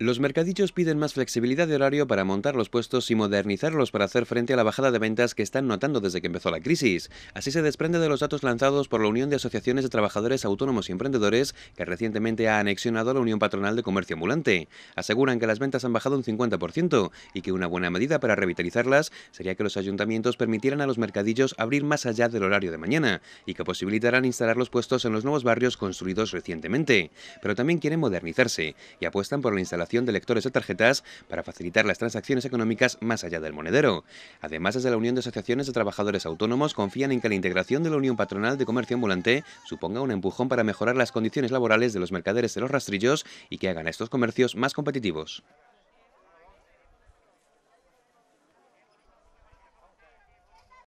Los mercadillos piden más flexibilidad de horario para montar los puestos y modernizarlos para hacer frente a la bajada de ventas que están notando desde que empezó la crisis. Así se desprende de los datos lanzados por la Unión de Asociaciones de Trabajadores Autónomos y Emprendedores, que recientemente ha anexionado a la Unión Patronal de Comercio Ambulante. Aseguran que las ventas han bajado un 50% y que una buena medida para revitalizarlas sería que los ayuntamientos permitieran a los mercadillos abrir más allá del horario de mañana y que posibilitarán instalar los puestos en los nuevos barrios construidos recientemente. Pero también quieren modernizarse y apuestan por la instalación de lectores de tarjetas para facilitar las transacciones económicas más allá del monedero. Además, desde la Unión de Asociaciones de Trabajadores Autónomos confían en que la integración de la Unión Patronal de Comercio Ambulante suponga un empujón para mejorar las condiciones laborales de los mercaderes de los rastrillos y que hagan estos comercios más competitivos.